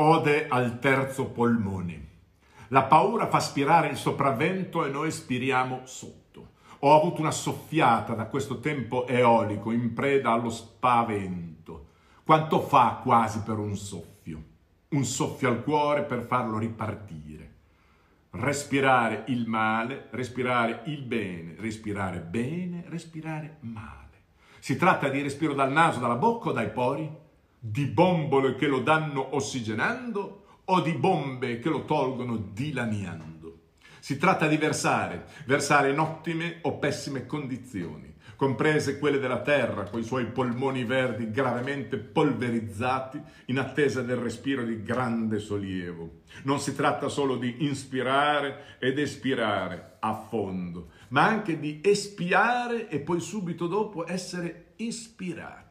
Ode al terzo polmone. La paura fa spirare il sopravvento e noi spiriamo sotto. Ho avuto una soffiata da questo tempo eolico in preda allo spavento. Quanto fa quasi per un soffio? Un soffio al cuore per farlo ripartire. Respirare il male, respirare il bene, respirare bene, respirare male. Si tratta di respiro dal naso, dalla bocca o dai pori? di bombole che lo danno ossigenando o di bombe che lo tolgono dilaniando. Si tratta di versare, versare in ottime o pessime condizioni, comprese quelle della terra, con i suoi polmoni verdi gravemente polverizzati in attesa del respiro di grande sollievo. Non si tratta solo di inspirare ed espirare a fondo, ma anche di espiare e poi subito dopo essere ispirati.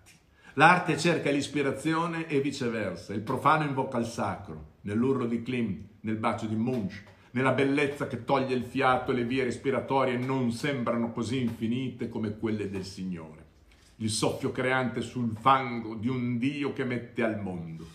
L'arte cerca l'ispirazione e viceversa. Il profano invoca il sacro, nell'urlo di Klim, nel bacio di Munch, nella bellezza che toglie il fiato e le vie respiratorie non sembrano così infinite come quelle del Signore. Il soffio creante sul fango di un Dio che mette al mondo.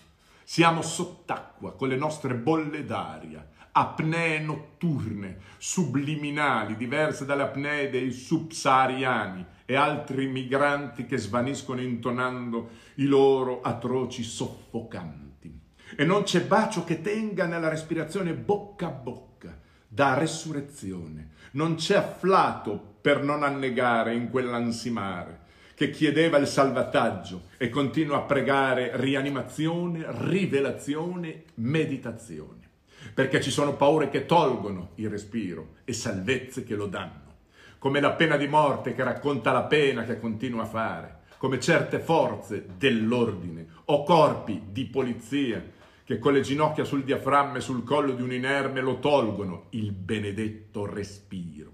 Siamo sott'acqua con le nostre bolle d'aria, apnee notturne, subliminali, diverse dalle apnee dei subsahariani e altri migranti che svaniscono intonando i loro atroci soffocanti. E non c'è bacio che tenga nella respirazione bocca a bocca da resurrezione. Non c'è afflato per non annegare in quell'ansimare che chiedeva il salvataggio e continua a pregare rianimazione, rivelazione, meditazione, perché ci sono paure che tolgono il respiro e salvezze che lo danno, come la pena di morte che racconta la pena che continua a fare, come certe forze dell'ordine o corpi di polizia che con le ginocchia sul diaframma e sul collo di un inerme lo tolgono il benedetto respiro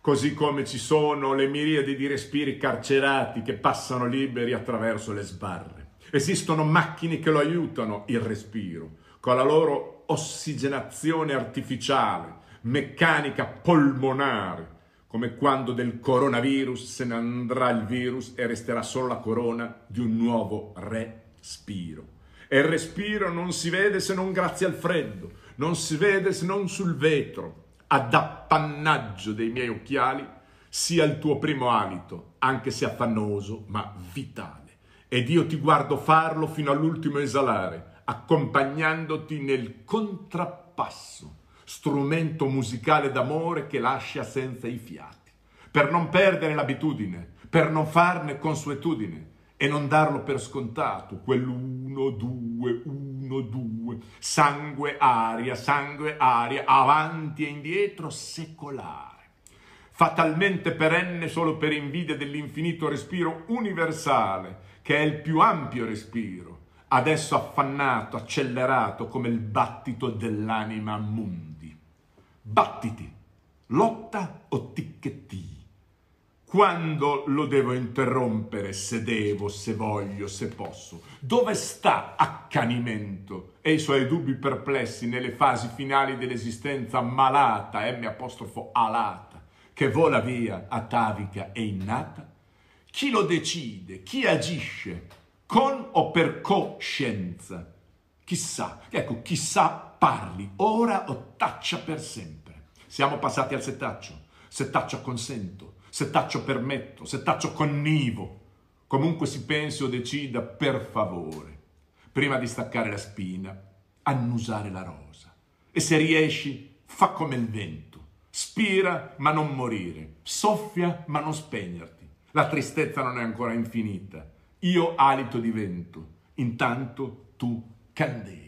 così come ci sono le miriadi di respiri carcerati che passano liberi attraverso le sbarre. Esistono macchine che lo aiutano il respiro, con la loro ossigenazione artificiale, meccanica polmonare, come quando del coronavirus se ne andrà il virus e resterà solo la corona di un nuovo respiro. E il respiro non si vede se non grazie al freddo, non si vede se non sul vetro, ad appannaggio dei miei occhiali, sia il tuo primo alito, anche se affannoso, ma vitale. Ed io ti guardo farlo fino all'ultimo esalare, accompagnandoti nel contrappasso, strumento musicale d'amore che lascia senza i fiati, per non perdere l'abitudine, per non farne consuetudine e non darlo per scontato, quell'uomo. 1, 2, 1, 2, sangue, aria, sangue, aria, avanti e indietro, secolare. Fatalmente perenne solo per invidia dell'infinito respiro universale, che è il più ampio respiro, adesso affannato, accelerato come il battito dell'anima mundi. Battiti, lotta o ticchettio? Quando lo devo interrompere, se devo, se voglio, se posso? Dove sta accanimento e i suoi dubbi perplessi nelle fasi finali dell'esistenza malata, M apostrofo alata, che vola via atavica e innata? Chi lo decide? Chi agisce? Con o per coscienza? Chissà, ecco, chissà parli ora o taccia per sempre. Siamo passati al setaccio, setaccio consento, se taccio permetto, se taccio connivo, comunque si pensi o decida, per favore, prima di staccare la spina, annusare la rosa. E se riesci, fa come il vento. Spira ma non morire, soffia ma non spegnerti. La tristezza non è ancora infinita. Io alito di vento, intanto tu candeli.